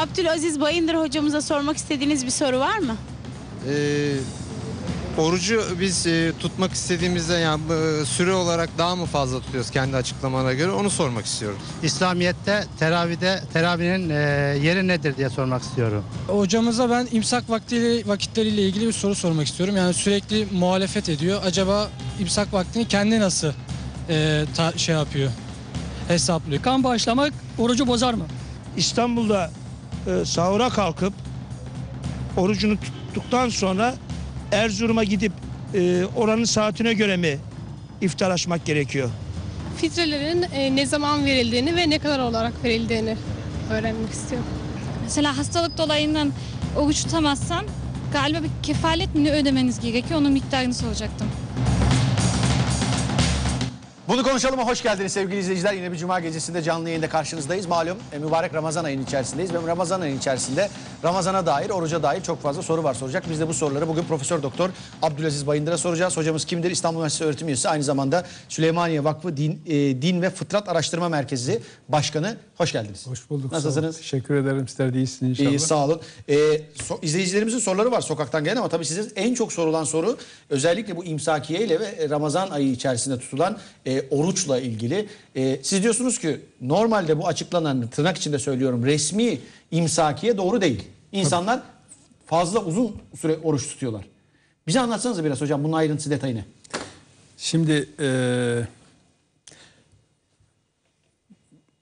Abdülaziz Bayındır hocamıza sormak istediğiniz bir soru var mı? Ee, orucu biz e, tutmak istediğimizde yani e, süre olarak daha mı fazla tutuyoruz kendi açıklamana göre onu sormak istiyorum. İslamiyet'te teravide teravinin e, yeri nedir diye sormak istiyorum. Hocamıza ben imsak vaktiyle vakitleriyle ilgili bir soru sormak istiyorum. Yani sürekli muhalefet ediyor. Acaba imsak vaktini kendi nasıl e, ta, şey yapıyor? Hesaplıyor. Kan başlamak orucu bozar mı? İstanbul'da e, sahura kalkıp orucunu tuttuktan sonra Erzurum'a gidip e, oranın saatine göre mi iftar açmak gerekiyor? Fitrelerin e, ne zaman verildiğini ve ne kadar olarak verildiğini öğrenmek istiyorum. Mesela hastalık dolayından oruç tutamazsam galiba bir kefalet ödemeniz gerekiyor onun miktarını soracaktım. Bunu konuşalım. Hoş geldiniz sevgili izleyiciler. Yine bir cuma gecesinde canlı yayında karşınızdayız. Malum e, mübarek Ramazan ayının içerisindeyiz ve Ramazan ayının içerisinde Ramazan'a dair, oruca dair çok fazla soru var soracak. Biz de bu soruları bugün Profesör Doktor Abdülaziz Bayındır'a soracağız. Hocamız kimdir? İstanbul Üniversitesi öğretim üyesi. Aynı zamanda Süleymaniye Vakfı Din, e, Din ve Fıtrat Araştırma Merkezi Başkanı. Hoş geldiniz. Hoş bulduk. Nasılsınız? Teşekkür ederim. Sizler de iyisiniz inşallah. İyi sağ olun. E, so izleyicilerimizin soruları var sokaktan gelen ama tabii sizin en çok sorulan soru özellikle bu imsakiye ile ve Ramazan ayı içerisinde tutulan e, oruçla ilgili. E, siz diyorsunuz ki normalde bu açıklanan tırnak içinde söylüyorum resmi imsakiye doğru değil. İnsanlar Tabii. fazla uzun süre oruç tutuyorlar. Bize anlatsanız biraz hocam bunun ayrıntısı detayını. Şimdi e,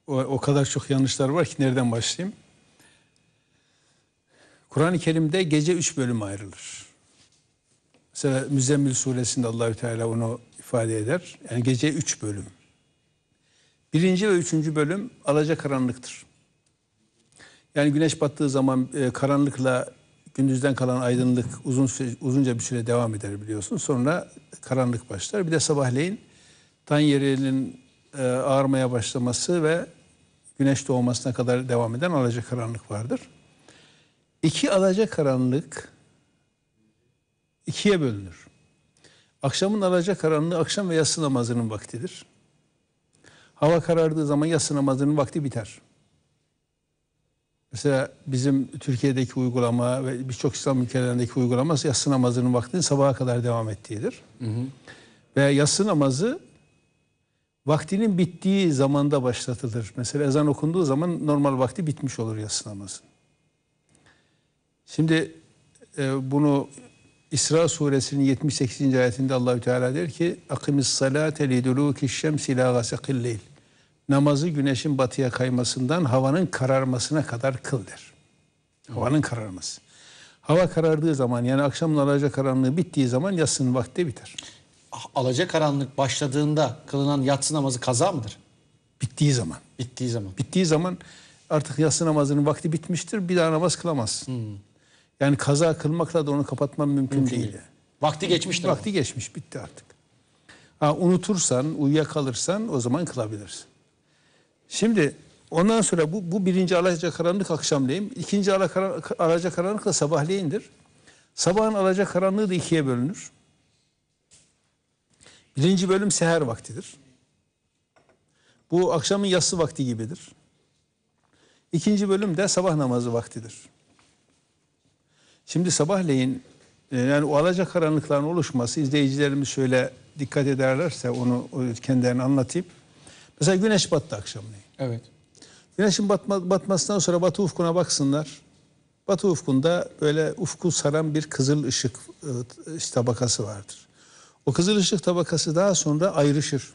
o, o kadar çok yanlışlar var ki nereden başlayayım? Kur'an-ı Kerim'de gece üç bölüm ayrılır. Mesela Müzzemmil suresinde Allahü Teala onu ifade eder. Yani gece üç bölüm. Birinci ve üçüncü bölüm alaca karanlıktır. Yani güneş battığı zaman e, karanlıkla gündüzden kalan aydınlık uzun süre, uzunca bir süre devam eder biliyorsun. Sonra karanlık başlar. Bir de sabahleyin tan yerinin e, ağarmaya başlaması ve güneş doğmasına kadar devam eden alaca karanlık vardır. İki alaca karanlık ikiye bölünür. Akşamın alaca karanlığı akşam ve yatsı namazının vaktidir. Hava karardığı zaman yatsı namazının vakti biter. Mesela bizim Türkiye'deki uygulama ve birçok İslam ülkelerindeki uygulama yatsı namazının vaktinin sabaha kadar devam ettiğidir. Hı hı. Ve yatsı namazı vaktinin bittiği zamanda başlatılır. Mesela ezan okunduğu zaman normal vakti bitmiş olur yatsı namazın. Şimdi e, bunu İsra suresinin 78. ayetinde Allahü Teala der ki akimis salate li duluki şems ila gasakil leyl. Namazı güneşin batıya kaymasından havanın kararmasına kadar kıl der. Havanın kararması. Hava karardığı zaman yani akşamın alaca karanlığı bittiği zaman yatsının vakti biter. Ah, alaca karanlık başladığında kılınan yatsı namazı kaza mıdır? Bittiği zaman. Bittiği zaman. Bittiği zaman artık yatsı namazının vakti bitmiştir. Bir daha namaz kılamazsın. Hmm. Yani kaza kılmakla da onu kapatman mümkün, mümkün değil. değil. Vakti geçmiştir. Vakti geçmiş bitti artık. Ha, unutursan, uyuyakalırsan o zaman kılabilirsin. Şimdi ondan sonra bu, bu birinci alaca karanlık akşamleyin. İkinci alaca karanlık da sabahleyindir. Sabahın alaca karanlığı da ikiye bölünür. Birinci bölüm seher vaktidir. Bu akşamın yatsı vakti gibidir. İkinci bölüm de sabah namazı vaktidir. Şimdi sabahleyin e, yani o alacak karanlıkların oluşması izleyicilerimiz şöyle dikkat ederlerse onu kendilerine anlatayım. Mesela güneş battı akşamleyin. Evet. Güneşin batma, batmasından sonra batı ufkuna baksınlar. Batı ufkunda böyle ufku saran bir kızıl ışık e, tabakası vardır. O kızıl ışık tabakası daha sonra ayrışır.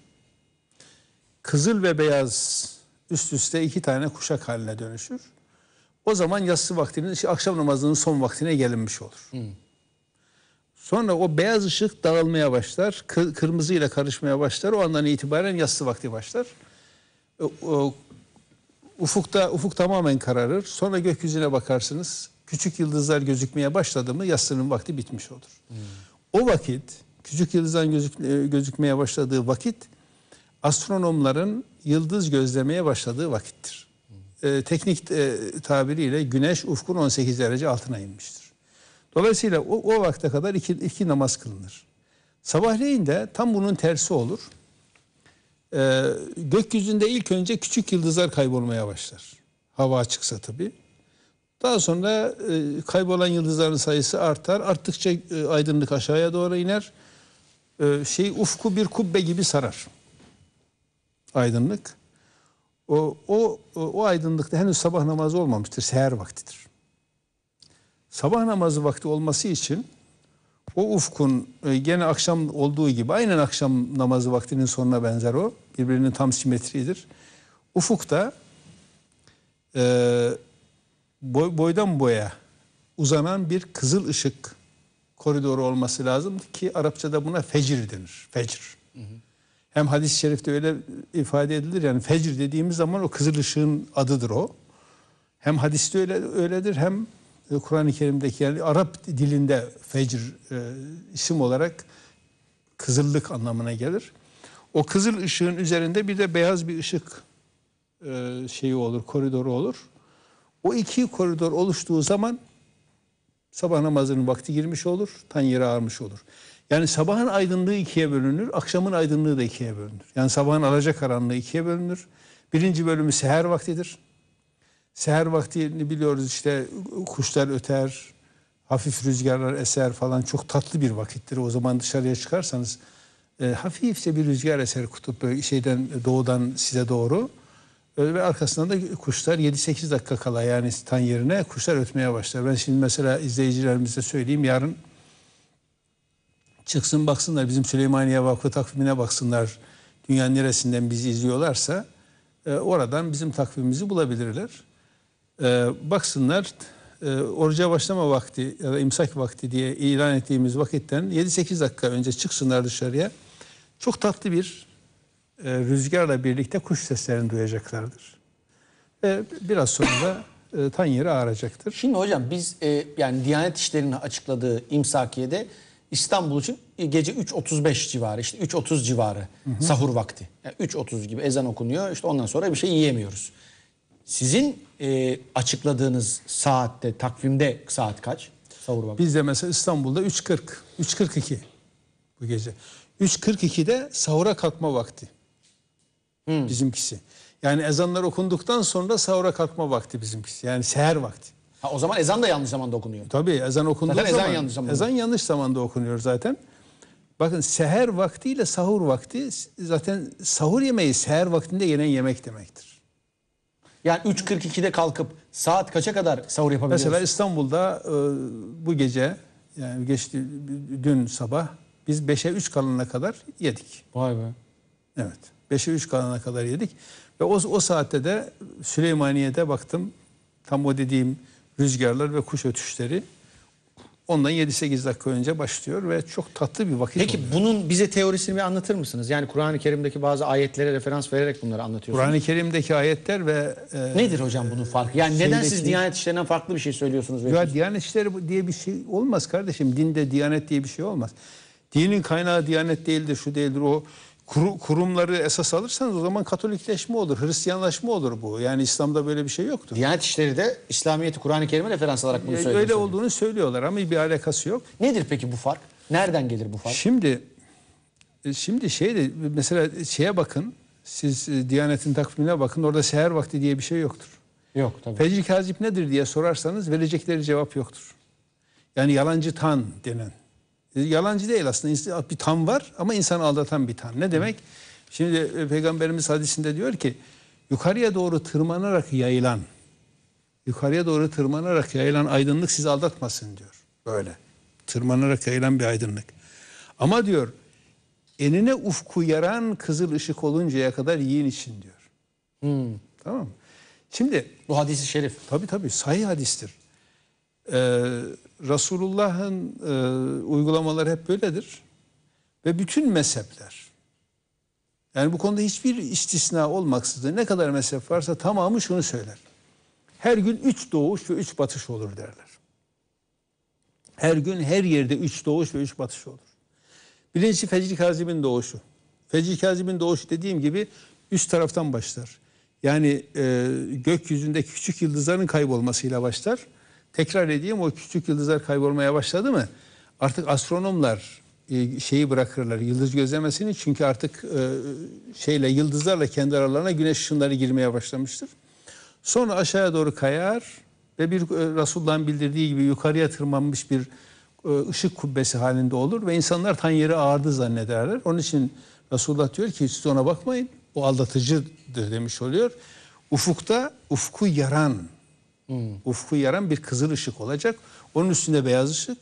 Kızıl ve beyaz üst üste iki tane kuşak haline dönüşür. O zaman yatsı vaktinin, şey, akşam namazının son vaktine gelinmiş olur. Sonra o beyaz ışık dağılmaya başlar, kırmızı ile karışmaya başlar. O andan itibaren yatsı vakti başlar. E, ufukta ufuk tamamen kararır. Sonra gökyüzüne bakarsınız. Küçük yıldızlar gözükmeye başladı mı yatsının vakti bitmiş olur. Hmm. O vakit küçük yıldızlar gözük, e, gözükmeye başladığı vakit astronomların yıldız gözlemeye başladığı vakittir e, teknik e, tabiriyle güneş ufkun 18 derece altına inmiştir. Dolayısıyla o, o vakte kadar iki, iki namaz kılınır. Sabahleyin de tam bunun tersi olur. Ee, gökyüzünde ilk önce küçük yıldızlar kaybolmaya başlar. Hava açıksa tabii. Daha sonra e, kaybolan yıldızların sayısı artar. Arttıkça e, aydınlık aşağıya doğru iner. E, şey ufku bir kubbe gibi sarar. Aydınlık. O, o, o aydınlıkta henüz sabah namazı olmamıştır. Seher vaktidir. Sabah namazı vakti olması için o ufkun e, gene akşam olduğu gibi aynen akşam namazı vaktinin sonuna benzer o. Birbirinin tam simetriidir. Ufukta e, boy, boydan boya uzanan bir kızıl ışık koridoru olması lazım ki Arapçada buna fecir denir. Fecir. Hı hı. Hem hadis-i şerifte öyle ifade edilir yani fecr dediğimiz zaman o kızıl ışığın adıdır o. Hem hadiste öyle öyledir hem e, Kur'an-ı Kerim'deki yani Arap dilinde fecr e, isim olarak kızıllık anlamına gelir. O kızıl ışığın üzerinde bir de beyaz bir ışık e, şeyi olur, koridoru olur. O iki koridor oluştuğu zaman sabah namazının vakti girmiş olur, tan yeri ağarmış olur. Yani sabahın aydınlığı ikiye bölünür, akşamın aydınlığı da ikiye bölünür. Yani sabahın alacakaranlığı ikiye bölünür. Birinci bölümü seher vaktidir. Seher vaktini biliyoruz işte kuşlar öter, hafif rüzgarlar eser falan çok tatlı bir vakittir. O zaman dışarıya çıkarsanız e, hafifçe bir rüzgar eser kutup şeyden doğudan size doğru. E, ve arkasından da kuşlar 7-8 dakika kala yani tan yerine kuşlar ötmeye başlar. Ben şimdi mesela izleyicilerimize söyleyeyim yarın çıksın baksınlar bizim Süleymaniye Vakfı takvimine baksınlar. Dünyanın neresinden bizi izliyorlarsa e, oradan bizim takvimimizi bulabilirler. E, baksınlar e, oruca başlama vakti ya da imsak vakti diye ilan ettiğimiz vakitten 7-8 dakika önce çıksınlar dışarıya. Çok tatlı bir e, rüzgarla birlikte kuş seslerini duyacaklardır. Ve biraz sonra e, tan yeri ağaracaktır. Şimdi hocam biz e, yani Diyanet İşleri'nin açıkladığı imsakiyede İstanbul için gece 3.35 civarı işte 3.30 civarı hı hı. sahur vakti. Yani 3.30 gibi ezan okunuyor işte ondan sonra bir şey yiyemiyoruz. Sizin e, açıkladığınız saatte takvimde saat kaç? Sahur vakti. Bizde mesela İstanbul'da 3.40, 3.42 bu gece. 3.42'de sahura kalkma vakti hmm. bizimkisi. Yani ezanlar okunduktan sonra sahura kalkma vakti bizimkisi. Yani seher vakti. Ha, o zaman ezan da yanlış zamanda okunuyor. Tabii ezan okunduğu zaten zaman, ezan yanlış zamanda. ezan yanlış zamanda okunuyor zaten. Bakın seher vaktiyle sahur vakti zaten sahur yemeği seher vaktinde yenen yemek demektir. Yani 3.42'de kalkıp saat kaça kadar sahur yapabiliyoruz? Mesela İstanbul'da e, bu gece yani geçti dün sabah biz 5'e 3 kalana kadar yedik. Vay be. Evet. 5'e 3 kalana kadar yedik. Ve o, o saatte de Süleymaniye'de baktım tam o dediğim rüzgarlar ve kuş ötüşleri ondan 7-8 dakika önce başlıyor ve çok tatlı bir vakit Peki oluyor. bunun bize teorisini bir anlatır mısınız? Yani Kur'an-ı Kerim'deki bazı ayetlere referans vererek bunları anlatıyorsunuz. Kur'an-ı Kerim'deki ayetler ve... E, Nedir hocam bunun farkı? Yani şeydeki, neden siz Diyanet İşleri'nden farklı bir şey söylüyorsunuz? Ya Diyanet İşleri diye bir şey olmaz kardeşim. Dinde Diyanet diye bir şey olmaz. Dinin kaynağı Diyanet değildir, şu değildir, o kuru, kurumları esas alırsanız o zaman Katolikleşme olur, Hristiyanlaşma olur bu. Yani İslam'da böyle bir şey yoktur. Diyanet işleri de İslamiyet'i Kur'an-ı Kerim'e referans olarak bunu ee, söylüyorlar? Öyle olduğunu söylüyorlar ama bir alakası yok. Nedir peki bu fark? Nereden gelir bu fark? Şimdi e, şimdi şey de mesela şeye bakın. Siz e, Diyanet'in takvimine bakın. Orada seher vakti diye bir şey yoktur. Yok tabii. Fecr-i Kazip nedir diye sorarsanız verecekleri cevap yoktur. Yani yalancı tan denen e, yalancı değil aslında bir tam var ama insanı aldatan bir tam. Ne demek? Şimdi e, Peygamberimiz hadisinde diyor ki yukarıya doğru tırmanarak yayılan yukarıya doğru tırmanarak yayılan aydınlık sizi aldatmasın diyor. Böyle. Tırmanarak yayılan bir aydınlık. Ama diyor enine ufku yaran kızıl ışık oluncaya kadar yiyin için diyor. Hmm. Tamam mı? Şimdi bu hadisi şerif. Tabii tabii sahih hadistir. Ee, Resulullah'ın e, uygulamaları hep böyledir. Ve bütün mezhepler. Yani bu konuda hiçbir istisna olmaksızın ne kadar mezhep varsa tamamı şunu söyler. Her gün üç doğuş ve üç batış olur derler. Her gün her yerde üç doğuş ve üç batış olur. Birincisi Fecri Kazim'in doğuşu. Fecri Kazim'in doğuşu dediğim gibi üst taraftan başlar. Yani e, gökyüzündeki küçük yıldızların kaybolmasıyla başlar tekrar edeyim o küçük yıldızlar kaybolmaya başladı mı artık astronomlar e, şeyi bırakırlar yıldız gözlemesini çünkü artık e, şeyle yıldızlarla kendi aralarına güneş ışınları girmeye başlamıştır. Sonra aşağıya doğru kayar ve bir e, Resulullah'ın bildirdiği gibi yukarıya tırmanmış bir ışık kubbesi halinde olur ve insanlar tanyeri ağırdı zannederler. Onun için Resulullah diyor ki siz ona bakmayın. O aldatıcıdır demiş oluyor. Ufukta ufku yaran Hmm. Ufku yaran bir kızıl ışık olacak. Onun üstünde beyaz ışık.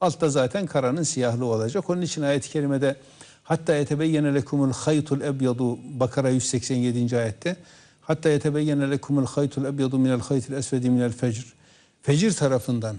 Altta zaten karanın siyahlığı olacak. Onun için ayet-i kerimede hatta yetebeyyene lekumul haytul ebyadu Bakara 187. ayette hatta yetebeyyene lekumul haytul ebyadu minel haytul esvedi minel fecr. Fecir tarafından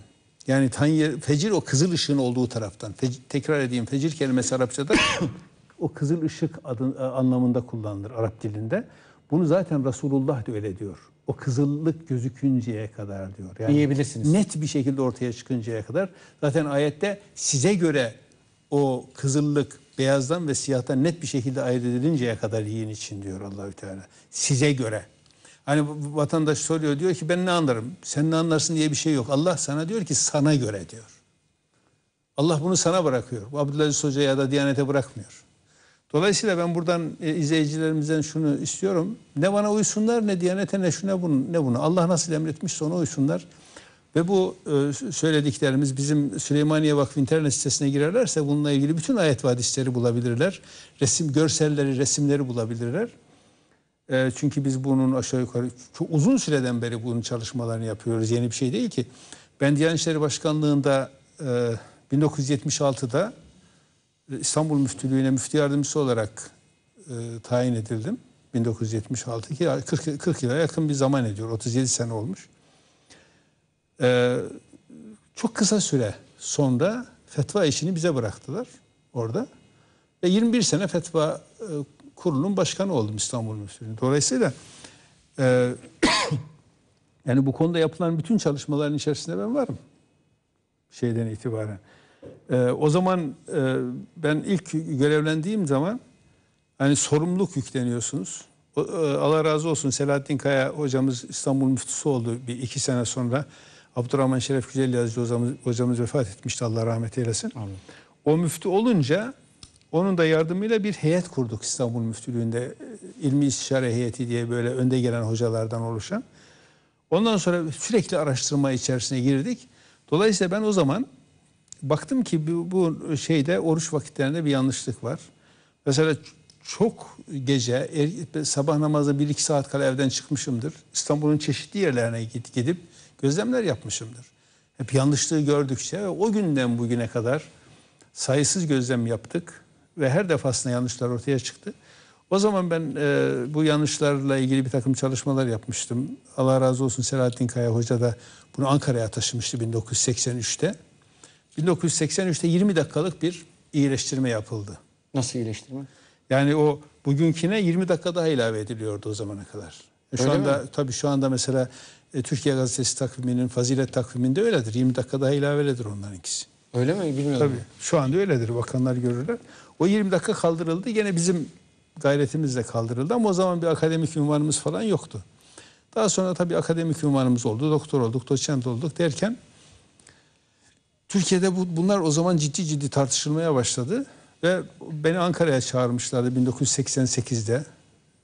yani tanye, fecir o kızıl ışığın olduğu taraftan. Fecir, tekrar edeyim fecir kelimesi Arapçada o kızıl ışık adı, e, anlamında kullanılır Arap dilinde. Bunu zaten Resulullah da öyle diyor o kızıllık gözükünceye kadar diyor. Yani yiyebilirsiniz. Net bir şekilde ortaya çıkıncaya kadar. Zaten ayette size göre o kızıllık beyazdan ve siyahtan net bir şekilde ayırt edilinceye kadar yiyin için diyor Allahü Teala. Size göre. Hani vatandaş soruyor diyor ki ben ne anlarım? Sen ne anlarsın diye bir şey yok. Allah sana diyor ki sana göre diyor. Allah bunu sana bırakıyor. Bu Abdülaziz Hoca ya da Diyanet'e bırakmıyor. Dolayısıyla ben buradan e, izleyicilerimizden şunu istiyorum. Ne bana uysunlar ne Diyanet'e ne şuna bunu, ne bunu. Allah nasıl emretmişse ona uysunlar. Ve bu e, söylediklerimiz bizim Süleymaniye Vakfı internet sitesine girerlerse bununla ilgili bütün ayet ve hadisleri bulabilirler. Resim, görselleri, resimleri bulabilirler. E, çünkü biz bunun aşağı yukarı çok uzun süreden beri bunun çalışmalarını yapıyoruz. Yeni bir şey değil ki. Ben Diyanet İşleri Başkanlığı'nda e, 1976'da ee, İstanbul Müftülüğü'ne müftü yardımcısı olarak e, tayin edildim. 1976 ki 40, 40 yıla yakın bir zaman ediyor. 37 sene olmuş. E, çok kısa süre sonra fetva işini bize bıraktılar orada. Ve 21 sene fetva e, kurulunun başkanı oldum İstanbul Müftülüğü'nün. Dolayısıyla e, yani bu konuda yapılan bütün çalışmaların içerisinde ben varım. Şeyden itibaren. E, o zaman e, ben ilk görevlendiğim zaman hani sorumluluk yükleniyorsunuz. O, e, Allah razı olsun Selahattin Kaya hocamız İstanbul müftüsü oldu bir iki sene sonra. Abdurrahman Şeref Güzel Yazıcı hocamız, hocamız vefat etmişti Allah rahmet eylesin. Amin. O müftü olunca onun da yardımıyla bir heyet kurduk İstanbul Müftülüğü'nde. E, İlmi İstişare Heyeti diye böyle önde gelen hocalardan oluşan. Ondan sonra sürekli araştırma içerisine girdik. Dolayısıyla ben o zaman baktım ki bu, bu şeyde oruç vakitlerinde bir yanlışlık var. Mesela çok gece er, sabah namazı 1-2 saat kala evden çıkmışımdır. İstanbul'un çeşitli yerlerine git, gidip gözlemler yapmışımdır. Hep yanlışlığı gördükçe ve o günden bugüne kadar sayısız gözlem yaptık ve her defasında yanlışlar ortaya çıktı. O zaman ben e, bu yanlışlarla ilgili bir takım çalışmalar yapmıştım. Allah razı olsun Selahattin Kaya Hoca da bunu Ankara'ya taşımıştı 1983'te. 1983'te 20 dakikalık bir iyileştirme yapıldı. Nasıl iyileştirme? Yani o bugünküne 20 dakika daha ilave ediliyordu o zamana kadar. E şu anda mi? tabii şu anda mesela e, Türkiye Gazetesi takviminin fazilet takviminde öyledir. 20 dakika daha ilave edilir onların ikisi. Öyle mi? Bilmiyorum. Tabii. Ben. Şu anda öyledir. Bakanlar görürler. O 20 dakika kaldırıldı. Gene bizim gayretimizle kaldırıldı ama o zaman bir akademik ünvanımız falan yoktu. Daha sonra tabii akademik ünvanımız oldu. Doktor olduk, doçent olduk derken Türkiye'de bu, bunlar o zaman ciddi ciddi tartışılmaya başladı. Ve beni Ankara'ya çağırmışlardı 1988'de.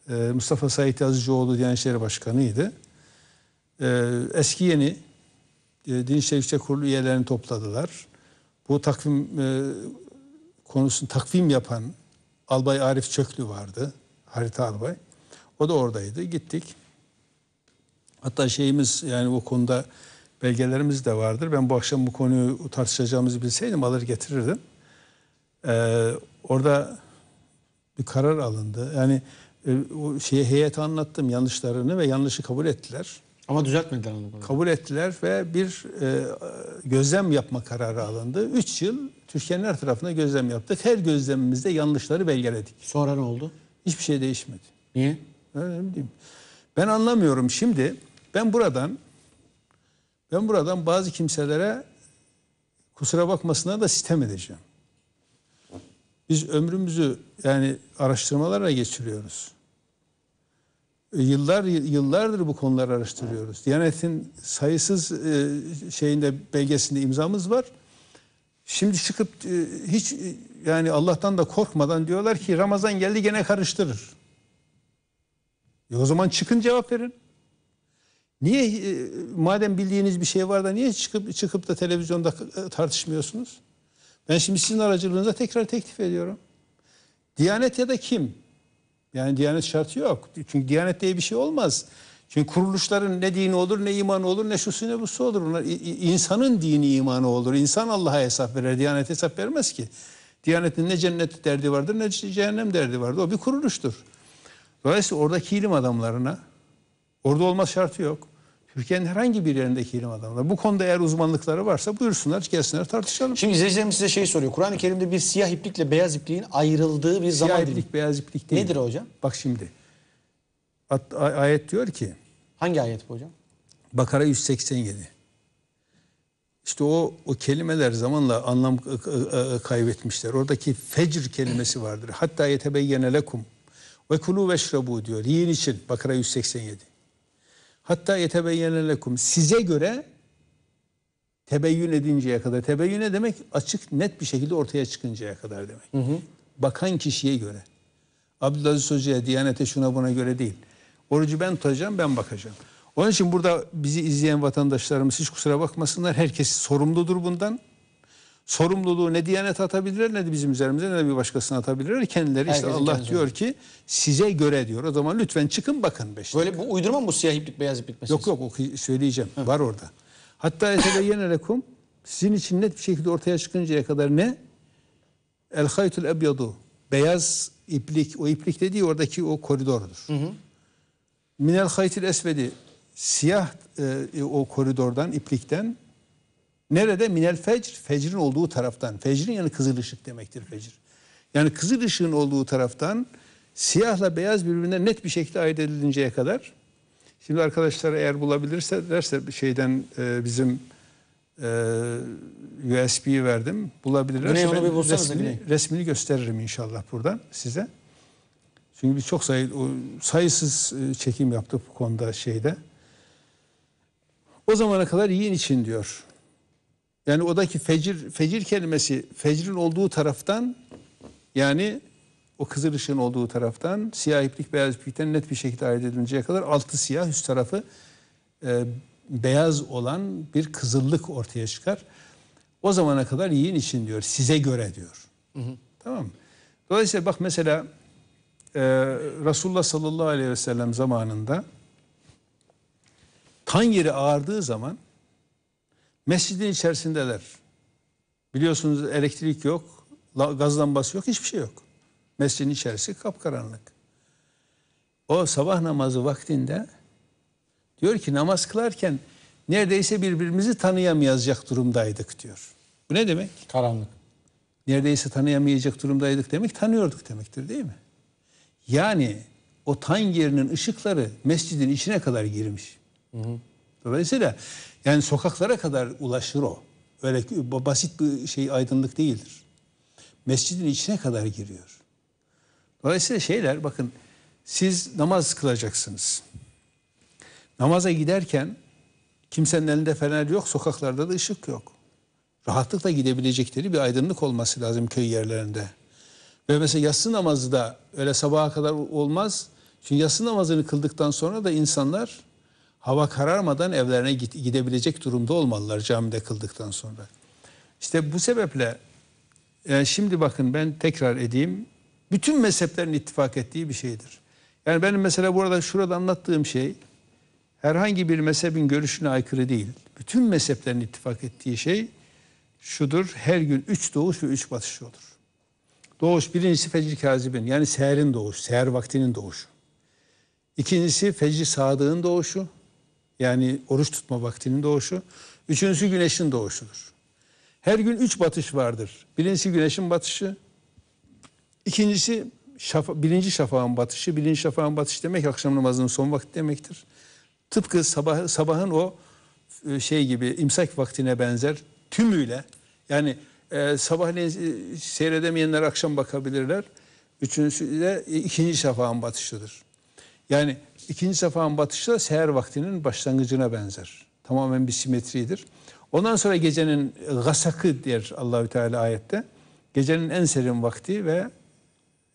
Ee, Mustafa Sait Yazıcıoğlu Diyanet İşleri Başkanı'ydı. Ee, eski yeni e, Din İşleri Yüksek Kurulu üyelerini topladılar. Bu takvim e, konusunu takvim yapan Albay Arif Çöklü vardı. Harita Albay. O da oradaydı. Gittik. Hatta şeyimiz yani bu konuda belgelerimiz de vardır. Ben bu akşam bu konuyu tartışacağımızı bilseydim alır getirirdim. Ee, orada bir karar alındı. Yani e, o şeye heyet anlattım yanlışlarını ve yanlışı kabul ettiler. Ama düzeltmediler onu. Kabul ettiler ve bir e, gözlem yapma kararı alındı. Üç yıl Türkiye'nin her tarafına gözlem yaptık. Her gözlemimizde yanlışları belgeledik. Sonra ne oldu? Hiçbir şey değişmedi. Niye? Ben, ben anlamıyorum. Şimdi ben buradan ben buradan bazı kimselere kusura bakmasına da sistem edeceğim. Biz ömrümüzü yani araştırmalara geçiriyoruz. E, yıllar yıllardır bu konuları araştırıyoruz. Diyanet'in sayısız e, şeyinde belgesinde imzamız var. Şimdi çıkıp e, hiç yani Allah'tan da korkmadan diyorlar ki Ramazan geldi gene karıştırır. E o zaman çıkın cevap verin. Niye e, madem bildiğiniz bir şey var da niye çıkıp çıkıp da televizyonda e, tartışmıyorsunuz? Ben şimdi sizin aracılığınıza tekrar teklif ediyorum. Diyanet ya da kim? Yani Diyanet şartı yok. Çünkü Diyanet diye bir şey olmaz. Çünkü kuruluşların ne dini olur, ne imanı olur, ne şusu ne busu olur. Bunlar insanın dini imanı olur. İnsan Allah'a hesap verir. Diyanet hesap vermez ki. Diyanetin ne cennet derdi vardır ne cehennem derdi vardır. O bir kuruluştur. Dolayısıyla oradaki ilim adamlarına Orada olma şartı yok. Türkiye'nin herhangi bir yerindeki ilim adamları. Bu konuda eğer uzmanlıkları varsa buyursunlar, gelsinler tartışalım. Şimdi izleyicilerimiz size şey soruyor. Kur'an-ı Kerim'de bir siyah iplikle beyaz ipliğin ayrıldığı bir zaman Siyah dilimi. iplik, beyaz iplik değil. Nedir hocam? Bak şimdi. At- a- ayet diyor ki Hangi ayet bu hocam? Bakara 187. İşte o o kelimeler zamanla anlam e, kaybetmişler. Oradaki fecr kelimesi vardır. Hatta yetebeyyene lekum ve kulu veşrebu diyor. Yiyin için Bakara 187. Hatta yetebeyyene lekum. Size göre tebeyyün edinceye kadar. Tebeyyün ne demek? Açık, net bir şekilde ortaya çıkıncaya kadar demek. Hı hı. Bakan kişiye göre. Abdülaziz Hoca'ya, Diyanet'e şuna buna göre değil. Orucu ben tutacağım, ben bakacağım. Onun için burada bizi izleyen vatandaşlarımız hiç kusura bakmasınlar. Herkes sorumludur bundan sorumluluğu ne Diyanet atabilirler ne de bizim üzerimize ne de bir başkasına atabilirler. Kendileri Herkesin işte Allah diyor ki size göre diyor. O zaman lütfen çıkın bakın. Beş Böyle bu uydurma mı bu siyah iplik beyaz iplik meselesi? Yok yok söyleyeceğim. Hı. Var orada. Hatta etebeyyene lekum sizin için net bir şekilde ortaya çıkıncaya kadar ne? El haytul ebyadu. Beyaz iplik. O iplik dediği oradaki o koridordur. Hı hı. Minel haytil esvedi. Siyah e, e o koridordan, iplikten Nerede? Minel fecr, fecrin olduğu taraftan. Fecrin yani kızıl ışık demektir fecir. Yani kızıl ışığın olduğu taraftan siyahla beyaz birbirine net bir şekilde ayırt edilinceye kadar. Şimdi arkadaşlar eğer bulabilirse derse şeyden e, bizim e, USB'yi verdim. Bulabilirler. Güney, onu bir resmini, Güney. resmini gösteririm inşallah buradan size. Çünkü biz çok sayı, sayısız e, çekim yaptık bu konuda şeyde. O zamana kadar yiyin için diyor. Yani odaki fecir, fecir kelimesi fecrin olduğu taraftan yani o kızıl ışığın olduğu taraftan siyah iplik beyaz iplikten net bir şekilde ayırt edilinceye kadar altı siyah üst tarafı e, beyaz olan bir kızıllık ortaya çıkar. O zamana kadar yiyin için diyor size göre diyor. Hı hı. Tamam mı? Dolayısıyla bak mesela e, Resulullah sallallahu aleyhi ve sellem zamanında tan yeri ağardığı zaman Mescidin içerisindeler. Biliyorsunuz elektrik yok, gaz lambası yok, hiçbir şey yok. Mescidin içerisi kapkaranlık. O sabah namazı vaktinde diyor ki namaz kılarken neredeyse birbirimizi tanıyamayacak durumdaydık diyor. Bu ne demek? Karanlık. Neredeyse tanıyamayacak durumdaydık demek tanıyorduk demektir değil mi? Yani o tan yerinin ışıkları mescidin içine kadar girmiş. Hı hı. Dolayısıyla yani sokaklara kadar ulaşır o. Öyle basit bir şey aydınlık değildir. Mescidin içine kadar giriyor. Dolayısıyla şeyler bakın siz namaz kılacaksınız. Namaza giderken kimsenin elinde fener yok, sokaklarda da ışık yok. Rahatlıkla gidebilecekleri bir aydınlık olması lazım köy yerlerinde. Ve mesela yatsı namazı da öyle sabaha kadar olmaz. Çünkü yatsı namazını kıldıktan sonra da insanlar hava kararmadan evlerine gidebilecek durumda olmalılar camide kıldıktan sonra. İşte bu sebeple yani e, şimdi bakın ben tekrar edeyim. Bütün mezheplerin ittifak ettiği bir şeydir. Yani benim mesela burada şurada anlattığım şey herhangi bir mezhebin görüşüne aykırı değil. Bütün mezheplerin ittifak ettiği şey şudur. Her gün üç doğuş ve üç batış olur. Doğuş birincisi fecr kazibin yani seherin doğuşu, seher vaktinin doğuşu. İkincisi fecr sadığın doğuşu. Yani oruç tutma vaktinin doğuşu. Üçüncüsü güneşin doğuşudur. Her gün üç batış vardır. Birincisi güneşin batışı. İkincisi şafa, birinci şafağın batışı. Birinci şafağın batışı demek akşam namazının son vakti demektir. Tıpkı sabah, sabahın o e, şey gibi imsak vaktine benzer tümüyle yani e, sabahleyin e, seyredemeyenler akşam bakabilirler. Üçüncüsü de e, ikinci şafağın batışıdır. Yani ikinci safağın batışı da seher vaktinin başlangıcına benzer. Tamamen bir simetridir. Ondan sonra gecenin gasakı der Allahü Teala ayette. Gecenin en serin vakti ve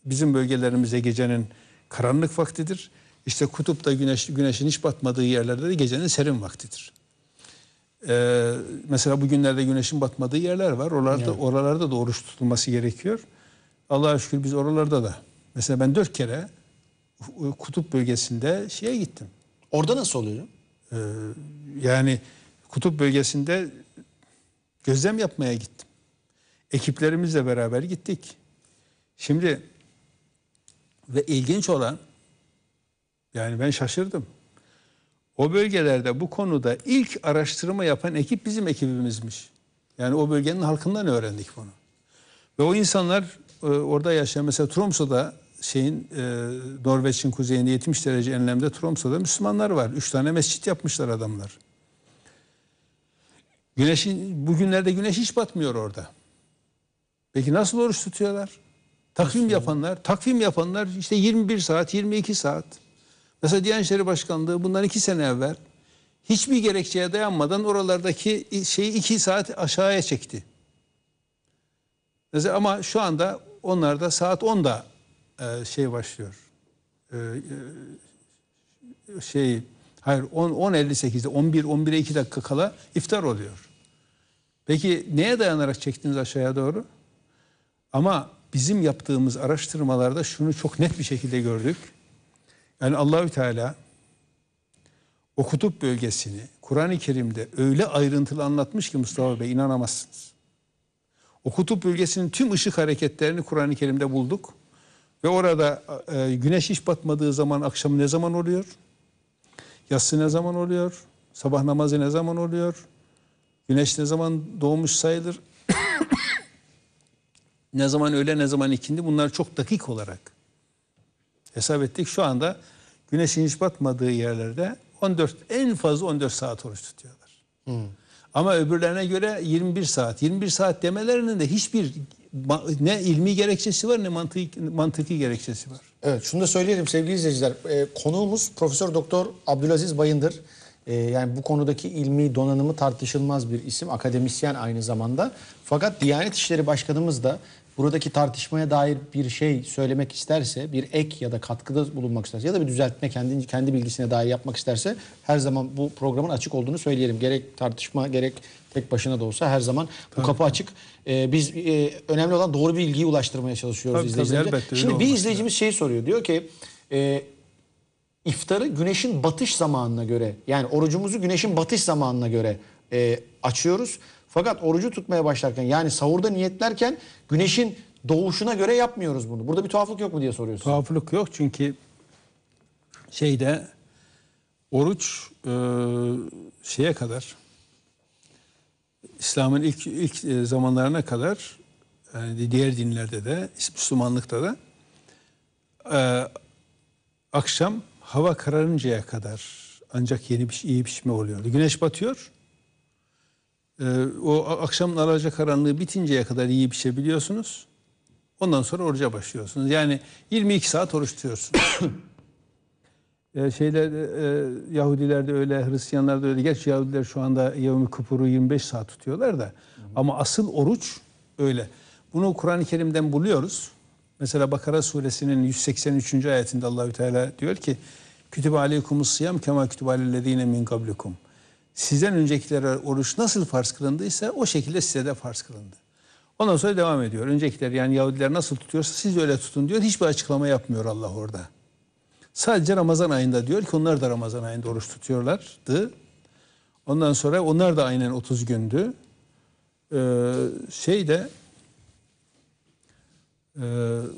bizim bölgelerimizde gecenin karanlık vaktidir. İşte kutupta güneş, güneşin hiç batmadığı yerlerde de gecenin serin vaktidir. Ee, mesela bugünlerde güneşin batmadığı yerler var. Oralarda, evet. oralarda da oruç tutulması gerekiyor. Allah'a şükür biz oralarda da. Mesela ben dört kere e, kutup bölgesinde şeye gittim. Orada nasıl oluyor? Ee, yani kutup bölgesinde gözlem yapmaya gittim. Ekiplerimizle beraber gittik. Şimdi ve ilginç olan yani ben şaşırdım. O bölgelerde bu konuda ilk araştırma yapan ekip bizim ekibimizmiş. Yani o bölgenin halkından öğrendik bunu. Ve o insanlar e, orada yaşayan mesela Tromso'da şeyin e, Norveç'in kuzeyinde 70 derece enlemde Tromsø'da Müslümanlar var. Üç tane mescit yapmışlar adamlar. Güneşin, bugünlerde güneş hiç batmıyor orada. Peki nasıl oruç tutuyorlar? Takvim yapanlar, takvim yapanlar işte 21 saat, 22 saat. Mesela Diyanet İşleri Başkanlığı bundan iki sene evvel hiçbir gerekçeye dayanmadan oralardaki şeyi iki saat aşağıya çekti. Mesela ama şu anda onlar da saat 10'da e, şey başlıyor. E, e, şey hayır 10 10.58'de 11 11'e 2 dakika kala iftar oluyor. Peki neye dayanarak çektiniz aşağıya doğru? Ama bizim yaptığımız araştırmalarda şunu çok net bir şekilde gördük. Yani Allahü Teala o kutup bölgesini Kur'an-ı Kerim'de öyle ayrıntılı anlatmış ki Mustafa Bey inanamazsınız. O kutup bölgesinin tüm ışık hareketlerini Kur'an-ı Kerim'de bulduk. Ve orada e, güneş hiç batmadığı zaman akşam ne zaman oluyor? Yatsı ne zaman oluyor? Sabah namazı ne zaman oluyor? Güneş ne zaman doğmuş sayılır? ne zaman öğle ne zaman ikindi? Bunlar çok dakik olarak hesap ettik. Şu anda güneşin hiç batmadığı yerlerde 14 en fazla 14 saat oruç tutuyorlar. Hmm. Ama öbürlerine göre 21 saat. 21 saat demelerinin de hiçbir ne ilmi gerekçesi var ne mantık, mantıki gerekçesi var. Evet şunu da söyleyelim sevgili izleyiciler. E, konuğumuz Profesör Doktor Abdülaziz Bayındır. E, yani bu konudaki ilmi donanımı tartışılmaz bir isim. Akademisyen aynı zamanda. Fakat Diyanet İşleri Başkanımız da buradaki tartışmaya dair bir şey söylemek isterse, bir ek ya da katkıda bulunmak isterse ya da bir düzeltme kendi kendi bilgisine dair yapmak isterse her zaman bu programın açık olduğunu söyleyelim. Gerek tartışma gerek tek başına da olsa her zaman bu kapı açık. Ee, biz e, önemli olan doğru bilgiyi ulaştırmaya çalışıyoruz tabii, izleyicilerimize. Tabii, elbette, Şimdi bir izleyicimiz şey soruyor. Diyor ki e, iftarı güneşin batış zamanına göre yani orucumuzu güneşin batış zamanına göre e, açıyoruz. Fakat orucu tutmaya başlarken yani sahurda niyetlerken güneşin doğuşuna göre yapmıyoruz bunu. Burada bir tuhaflık yok mu diye soruyorsun. Tuhaflık yok çünkü şeyde oruç e, şeye kadar İslam'ın ilk ilk e, zamanlarına kadar yani diğer dinlerde de Müslümanlıkta da e, akşam hava kararıncaya kadar ancak yeni bir şey, iyi pişme şey oluyordu. Güneş batıyor. E, o akşamın araca karanlığı bitinceye kadar yiyip içebiliyorsunuz. Ondan sonra oruca başlıyorsunuz. Yani 22 saat oruç tutuyorsunuz. Ee, şeyler e, e, Yahudiler de öyle, Hristiyanlar da öyle. Gerçi Yahudiler şu anda Yevmi Kupur'u 25 saat tutuyorlar da. Hı hı. Ama asıl oruç öyle. Bunu Kur'an-ı Kerim'den buluyoruz. Mesela Bakara suresinin 183. ayetinde Allahü Teala diyor ki Kütübe aleykumus siyam kema kütübe alellezine min kablikum sizden öncekilere oruç nasıl farz kılındıysa o şekilde size de farz kılındı. Ondan sonra devam ediyor. Öncekiler yani Yahudiler nasıl tutuyorsa siz de öyle tutun diyor. Hiçbir açıklama yapmıyor Allah orada. Sadece Ramazan ayında diyor ki onlar da Ramazan ayında oruç tutuyorlardı. Ondan sonra onlar da aynen 30 gündü. Ee, şey de e,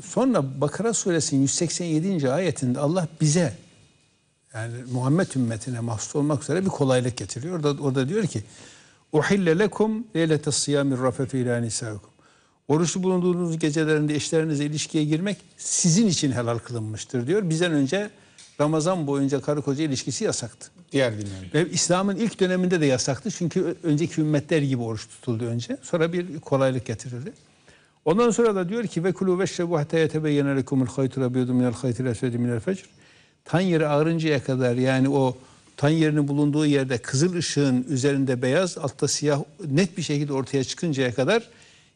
sonra Bakara suresinin 187. ayetinde Allah bize yani Muhammed ümmetine mahsus olmak üzere bir kolaylık getiriyor. Orada, orada diyor ki Uhille lekum leylete siyamir rafetu ila nisaikum. Oruçlu bulunduğunuz gecelerinde eşlerinize ilişkiye girmek sizin için helal kılınmıştır diyor. Bizden önce Ramazan boyunca karı koca ilişkisi yasaktı. Diğer dinlerde. Ve İslam'ın ilk döneminde de yasaktı. Çünkü önceki ümmetler gibi oruç tutuldu önce. Sonra bir kolaylık getirildi. Ondan sonra da diyor ki ve kulu veşrebu hatta yetebeyyene lekumul haytul abiyedu minel haytil esvedi minel fecr. Tanyeri ağrıncaya kadar yani o tanyerinin bulunduğu yerde kızıl ışığın üzerinde beyaz altta siyah net bir şekilde ortaya çıkıncaya kadar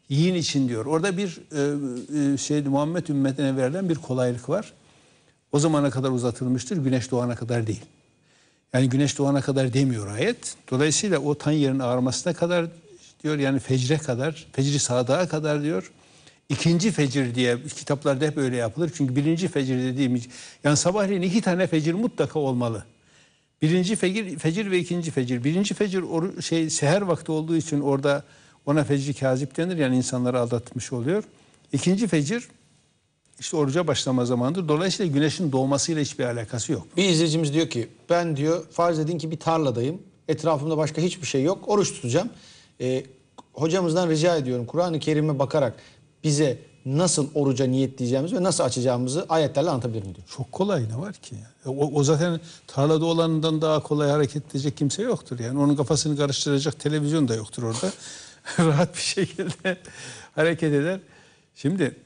yiyin için diyor. Orada bir e, e, şey Muhammed ümmetine verilen bir kolaylık var. O zamana kadar uzatılmıştır. Güneş doğana kadar değil. Yani güneş doğana kadar demiyor ayet. Dolayısıyla o tan yerin ağarmasına kadar diyor yani fecre kadar, fecri sadığa kadar diyor. İkinci fecir diye kitaplarda hep öyle yapılır. Çünkü birinci fecir dediğimiz yani sabahleyin iki tane fecir mutlaka olmalı. Birinci fecir, fecir ve ikinci fecir. Birinci fecir or, şey seher vakti olduğu için orada ona fecri kazip denir. Yani insanları aldatmış oluyor. İkinci fecir işte oruca başlama zamanıdır. Dolayısıyla güneşin doğmasıyla hiçbir alakası yok. Bir izleyicimiz diyor ki ben diyor farz edin ki bir tarladayım. Etrafımda başka hiçbir şey yok. Oruç tutacağım. Ee, hocamızdan rica ediyorum Kur'an-ı Kerim'e bakarak bize nasıl oruca niyetleyeceğimizi ve nasıl açacağımızı ayetlerle anlatabilirim diyor. Çok kolay ne var ki? O, o zaten tarlada olanından daha kolay hareket edecek kimse yoktur. Yani onun kafasını karıştıracak televizyon da yoktur orada. Rahat bir şekilde hareket eder. Şimdi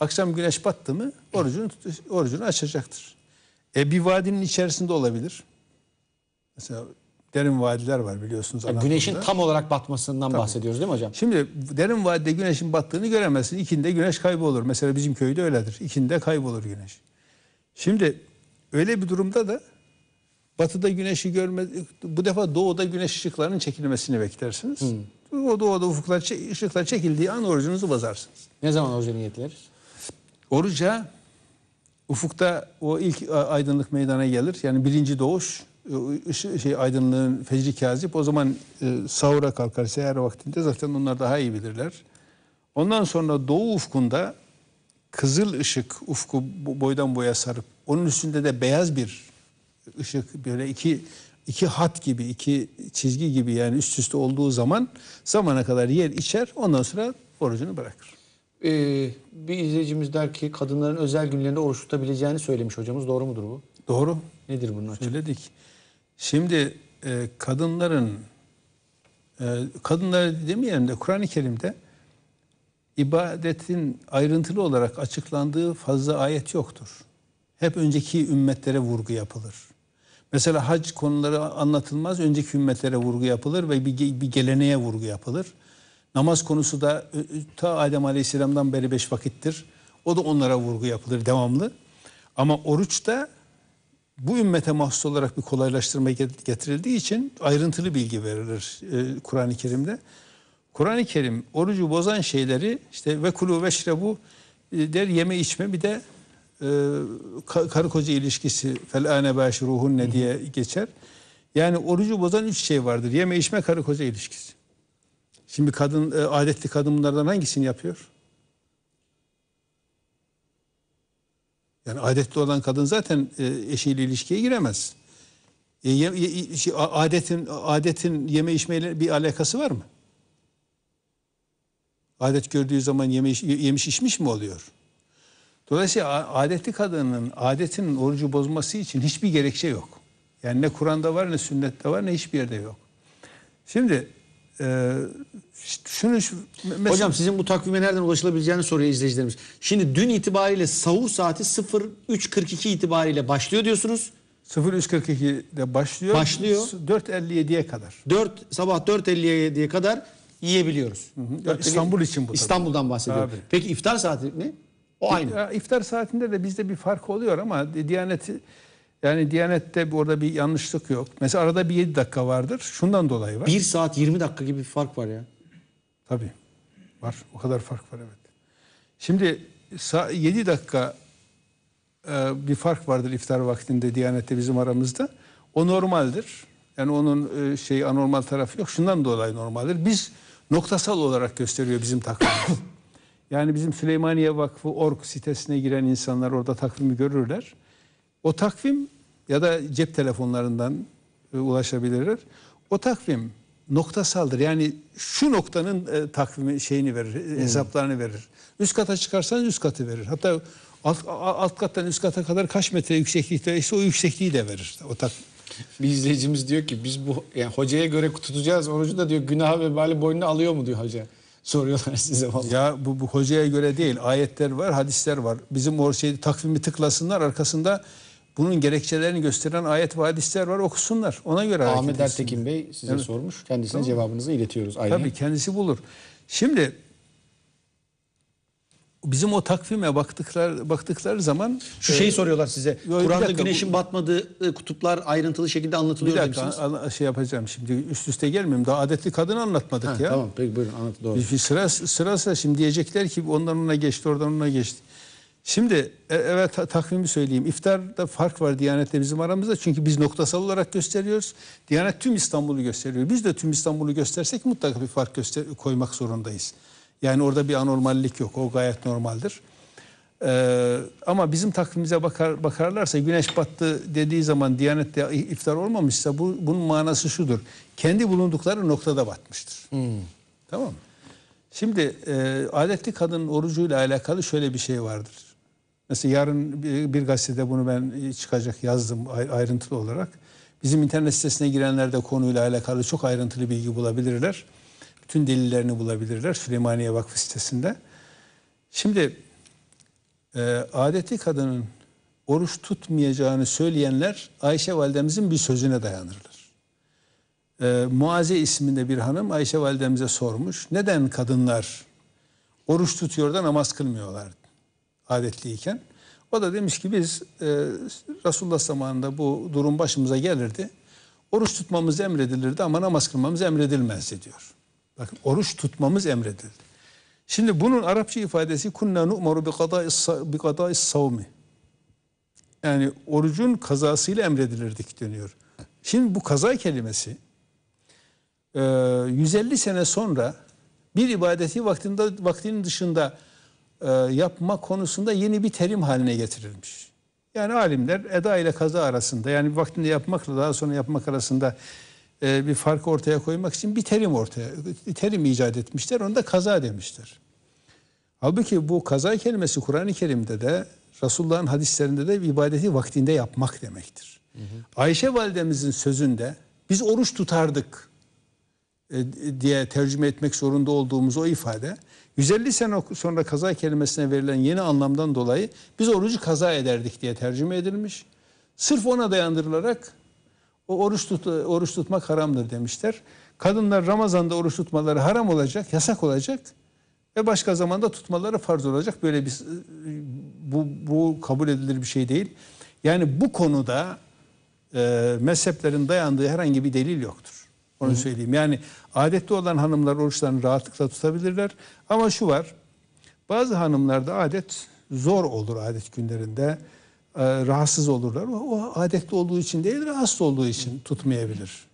akşam güneş battı mı orucunu, orucunu açacaktır. E bir vadinin içerisinde olabilir. Mesela derin vadiler var biliyorsunuz. Yani e, güneşin tam olarak batmasından Tabii. bahsediyoruz değil mi hocam? Şimdi derin vadide güneşin battığını göremezsin. İkinde güneş kaybolur. Mesela bizim köyde öyledir. İkinde kaybolur güneş. Şimdi öyle bir durumda da batıda güneşi görme, bu defa doğuda güneş ışıklarının çekilmesini beklersiniz. Hmm. O doğuda ufuklar, ışıklar çekildiği an orucunuzu bozarsınız. Ne zaman oruca niyetlenir? Oruca ufukta o ilk aydınlık meydana gelir. Yani birinci doğuş şey aydınlığın fecri kazip o zaman e, sahura kalkar seher vaktinde zaten onlar daha iyi bilirler. Ondan sonra doğu ufkunda kızıl ışık ufku boydan boya sarıp onun üstünde de beyaz bir ışık böyle iki iki hat gibi iki çizgi gibi yani üst üste olduğu zaman zamana kadar yer içer ondan sonra orucunu bırakır. Ee, bir izleyicimiz der ki kadınların özel günlerinde oruç tutabileceğini söylemiş hocamız. Doğru mudur bu? Doğru. Nedir bunun açıklaması? Söyledik. Şimdi e, kadınların e, kadınları demeyelim de Kur'an-ı Kerim'de ibadetin ayrıntılı olarak açıklandığı fazla ayet yoktur. Hep önceki ümmetlere vurgu yapılır. Mesela hac konuları anlatılmaz, önceki ümmetlere vurgu yapılır ve bir, bir geleneğe vurgu yapılır. Namaz konusu da e, e, ta Adem Aleyhisselam'dan beri beş vakittir. O da onlara vurgu yapılır devamlı. Ama oruç da bu ümmete mahsus olarak bir kolaylaştırma getirildiği için ayrıntılı bilgi verilir e, Kur'an-ı Kerim'de. Kur'an-ı Kerim orucu bozan şeyleri işte ve kulu ve şrebu e, der yeme içme bir de e, karı koca ilişkisi fel ane ne diye geçer. Yani orucu bozan üç şey vardır. Yeme içme karı koca ilişkisi. Şimdi kadın e, adetli kadın bunlardan hangisini yapıyor? Yani adetli olan kadın zaten e, eşiyle ilişkiye giremez. E, şey, adetin adetin yeme içmeyle bir alakası var mı? Adet gördüğü zaman yemiş, yemiş içmiş mi oluyor? Dolayısıyla adetli kadının adetinin orucu bozması için hiçbir gerekçe yok. Yani ne Kur'an'da var ne sünnette var ne hiçbir yerde yok. Şimdi e, şunu şu, mesela... Hocam sizin bu takvime nereden ulaşılabileceğini soruyor izleyicilerimiz. Şimdi dün itibariyle sahur saati 03.42 itibariyle başlıyor diyorsunuz. 03.42'de başlıyor. Başlıyor. 4.57'ye kadar. 4 sabah 4.57'ye kadar yiyebiliyoruz. Hı hı. İstanbul için bu. İstanbul'dan bahsediyorum. Tabii. Peki iftar saati ne? O aynı. İftar saatinde de bizde bir fark oluyor ama Diyanet yani Diyanet'te orada bir yanlışlık yok. Mesela arada bir 7 dakika vardır. Şundan dolayı var. 1 saat 20 dakika gibi bir fark var ya. Tabii. Var. O kadar fark var evet. Şimdi 7 dakika e, bir fark vardır iftar vaktinde Diyanet'te bizim aramızda. O normaldir. Yani onun şey anormal tarafı yok. Şundan dolayı normaldir. Biz noktasal olarak gösteriyor bizim takvimimiz. yani bizim Süleymaniye Vakfı ork sitesine giren insanlar orada takvimi görürler. O takvim ya da cep telefonlarından e, ulaşabilirler. O takvim noktasaldır. Yani şu noktanın e, takvimi şeyini verir, e, hmm. hesaplarını verir. Üst kata çıkarsanız üst katı verir. Hatta alt, alt kattan üst kata kadar kaç metre yükseklikte işte o yüksekliği de verir o takvim. Bir izleyicimiz diyor ki biz bu yani hocaya göre tutacağız orucu da diyor günaha ve bali boynuna alıyor mu diyor hoca. Soruyorlar size vallahi. Ya bu, bu hocaya göre değil. Ayetler var, hadisler var. Bizim o şeyi takvimi tıklasınlar arkasında bunun gerekçelerini gösteren ayet ve hadisler var okusunlar. Ona göre hareket Ahmet Ertekin Bey size evet. sormuş. Kendisine tamam. cevabınızı iletiyoruz. Aynı. Tabii kendisi bulur. Şimdi bizim o takvime baktıklar baktıkları zaman şu şeyi e, soruyorlar size. Kur'an'da güneşin bu, batmadığı e, kutuplar ayrıntılı şekilde anlatılıyor bir dakika, demişsiniz. şey yapacağım şimdi üst üste gelmeyeyim. Daha adetli kadın anlatmadık ha, ya. Tamam peki buyurun anlat doğru. Bir, sıra sırası şimdi diyecekler ki ondan ona geçti oradan ona geçti. Şimdi e, evet takvimi söyleyeyim. İftarda fark var Diyanet'le bizim aramızda. Çünkü biz noktasal olarak gösteriyoruz. Diyanet tüm İstanbul'u gösteriyor. Biz de tüm İstanbul'u göstersek mutlaka bir fark göster koymak zorundayız. Yani orada bir anormallik yok. O gayet normaldir. Ee, ama bizim takvimimize bakar, bakarlarsa güneş battı dediği zaman Diyanet'te iftar olmamışsa bu, bunun manası şudur. Kendi bulundukları noktada batmıştır. Hmm. Tamam mı? Şimdi e, aletli kadının orucuyla alakalı şöyle bir şey vardır. Mesela yarın bir gazetede bunu ben e, çıkacak yazdım ayrıntılı olarak. Bizim internet sitesine girenler de konuyla alakalı çok ayrıntılı bilgi bulabilirler. Bütün delillerini bulabilirler Süleymaniye Vakfı sitesinde. Şimdi e, adeti kadının oruç tutmayacağını söyleyenler Ayşe validemizin bir sözüne dayanırlar. E, Muaze isminde bir hanım Ayşe validemize sormuş. Neden kadınlar oruç tutuyor da namaz kılmıyorlar adetliyken. O da demiş ki biz e, Resulullah zamanında bu durum başımıza gelirdi. Oruç tutmamız emredilirdi ama namaz kılmamız emredilmez diyor. Bakın oruç tutmamız emredildi. Şimdi bunun Arapça ifadesi kunna nu'maru bi kada'is savmi. Yani orucun kazasıyla emredilirdik deniyor. Şimdi bu kaza kelimesi 150 e, sene sonra bir ibadeti vaktinde, vaktinin dışında e, yapma konusunda yeni bir terim haline getirilmiş. Yani alimler eda ile kaza arasında yani vaktinde yapmakla daha sonra yapmak arasında e, bir fark ortaya koymak için bir terim ortaya bir terim icat etmişler. Onu da kaza demişler. Halbuki bu kaza kelimesi Kur'an-ı Kerim'de de Resulullah'ın hadislerinde de ibadeti vaktinde yapmak demektir. Hı hı. Ayşe validemizin sözünde biz oruç tutardık e, diye tercüme etmek zorunda olduğumuz o ifade 150 sene sonra kaza kelimesine verilen yeni anlamdan dolayı biz orucu kaza ederdik diye tercüme edilmiş. Sırf ona dayandırılarak o oruç, tut, oruç tutmak haramdır demişler. Kadınlar Ramazan'da oruç tutmaları haram olacak, yasak olacak ve başka zamanda tutmaları farz olacak. Böyle bir bu, bu kabul edilir bir şey değil. Yani bu konuda e, mezheplerin dayandığı herhangi bir delil yoktur. Onu söyleyeyim. Yani adette olan hanımlar oruçlarını rahatlıkla tutabilirler. Ama şu var. Bazı hanımlarda adet zor olur adet günlerinde. E, rahatsız olurlar. O, o adette olduğu için değil, rahatsız olduğu için tutmayabilir.